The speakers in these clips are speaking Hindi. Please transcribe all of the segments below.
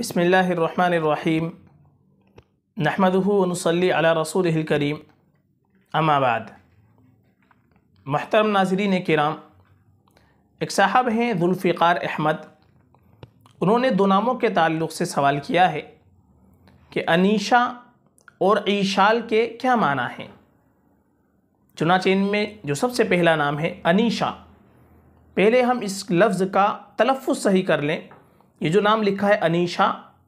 बसमीम नहमदनसली अला रसूल करीम अमाबाद महतरम नाजरीन कराम एक साहब हैं जुल्फ़िकार अहमद उन्होंने दो नामों के ताल्लुक़ से सवाल किया है कि अनीशा और ईशाल के क्या माना है चुनाचे में जो सबसे पहला नाम है अनीशा पहले हम इस लफ्ज़ का तलफ़ सही कर लें ये जो नाम लिखा है अनीशा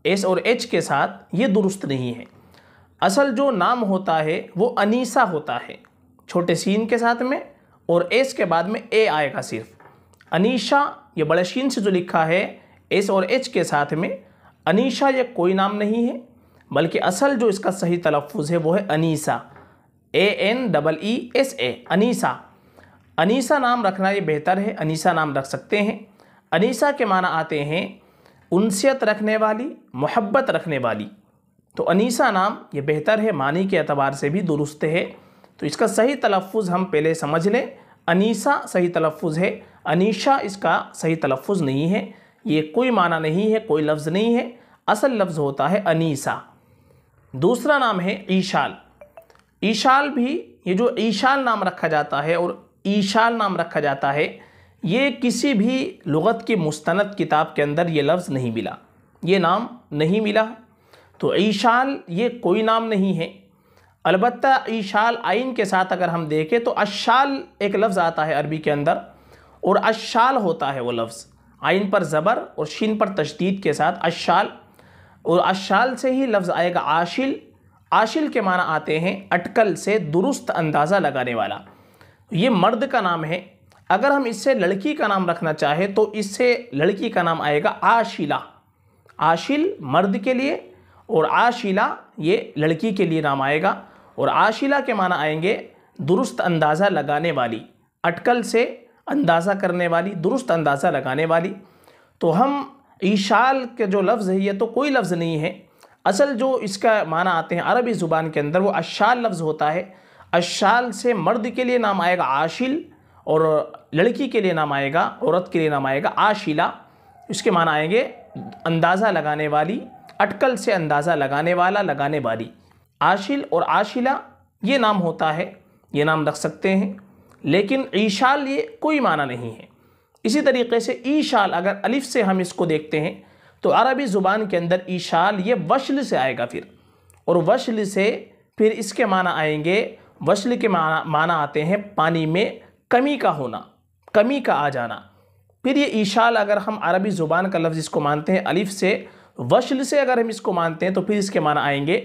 एस और एच के साथ ये दुरुस्त नहीं है असल जो नाम होता है वो अनीसा होता है छोटे सीन के साथ में और एस के बाद में ए आएगा सिर्फ अनीशा ये बड़े शीन से जो लिखा है एस और एच के साथ में अनीशा ये कोई नाम नहीं है बल्कि असल जो इसका सही तलफ़ है वो है Anisa A N double E S A Anisa Anisa नाम रखना ये बेहतर है अनीसा नाम रख सकते हैं अनीसा के माना आते हैं उनसीत रखने वाली मोहब्बत रखने वाली तो अनीसा नाम ये बेहतर है मानी के अतबार से भी दुरुस्त है तो इसका सही तलफ़ हम पहले समझ लें अनीसा सही तलफ़ है अनीशा इसका सही तलफ़ नहीं है ये कोई माना नहीं है कोई लफ्ज़ नहीं है असल लफ्ज़ होता है अनीसा दूसरा नाम है ईशाल ईशाल भी ये जो ईशाल नाम रखा जाता है और ईशाल नाम रखा जाता है ये किसी भी लगत की मुस्ंद किताब के अंदर ये लफ्ज़ नहीं मिला ये नाम नहीं मिला तो ईशाल ये कोई नाम नहीं है अलबत् ईशाल आइन के साथ अगर हम देखें तो अशाल एक लफ्ज़ आता है अरबी के अंदर और अशाल होता है वो लफ्ज़ आइन पर ज़बर और शीन पर तशदीद के साथ अशाल और अशाल से ही लफ्ज़ आएगा आशिल आशिल के माना आते हैं अटकल से दुरुस्त अंदाज़ा लगाने वाला ये मर्द का नाम है अगर हम इससे लड़की का नाम रखना चाहें तो इससे लड़की का नाम आएगा आशीला आशील मर्द के लिए और आशीला ये लड़की के लिए नाम आएगा और आशीला के माना आएंगे दुरुस्त अंदाज़ा लगाने वाली अटकल से अंदाज़ा करने वाली दुरुस्त अंदाज़ा लगाने वाली तो हम ईशाल के जो लफ्ज़ है ये तो कोई लफ्ज़ नहीं है असल जो इसका माना आते हैं अरबी ज़ुबान के अंदर वो अशाल लफ्ज़ होता है अशाल से मर्द के लिए नाम आएगा आशिल और लड़की के लिए नाम आएगा औरत के लिए नाम आएगा आशीला इसके माना आएंगे अंदाज़ा लगाने वाली अटकल से अंदाज़ा लगाने वाला लगाने वाली आशिल और आशिला ये नाम होता है ये नाम रख सकते हैं लेकिन ईशाल ये कोई माना नहीं है इसी तरीके से ईशाल अगर अलिफ से हम इसको देखते हैं तो अरबी ज़ुबान के अंदर ईशाल ये वशल से आएगा फिर और वशल से फिर इसके माना आएंगे वशल के माना माना आते हैं पानी में कमी का होना कमी का आ जाना फिर ये ईशाल अगर हम अरबी ज़ुबान का लफ्ज़ इसको मानते हैं अलिफ से वशल से अगर हम इसको मानते हैं तो फिर इसके माना आएंगे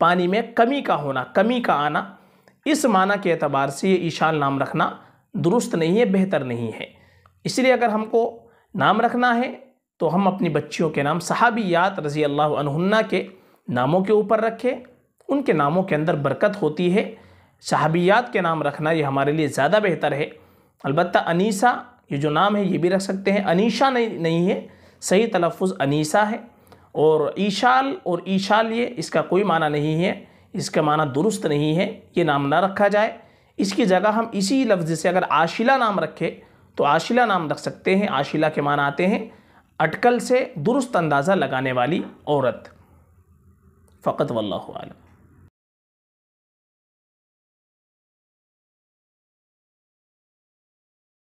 पानी में कमी का होना कमी का आना इस माना के अतबार से ये ईशाल नाम रखना दुरुस्त नहीं है बेहतर नहीं है इसलिए अगर हमको नाम रखना है तो हम अपनी बच्चियों के नाम सहाबियात रज़ी अल्लाह के नामों के ऊपर रखें उनके नामों के अंदर बरकत होती है सहाबियात के नाम रखना ये हमारे लिए ज़्यादा बेहतर है अलबत् अनीसा ये जो नाम है ये भी रख सकते हैं अनीशा नहीं नहीं है सही तलफ़ अनीसा है और ईशाल और ईशाल ये इसका कोई माना नहीं है इसका माना दुरुस्त नहीं है ये नाम ना रखा जाए इसकी जगह हम इसी लफ्ज़ से अगर आशिला नाम रखें तो आशिला नाम रख सकते हैं आशिला के माना आते हैं अटकल से दुरुस्त अंदाज़ा लगाने वाली औरत फ़कत आलम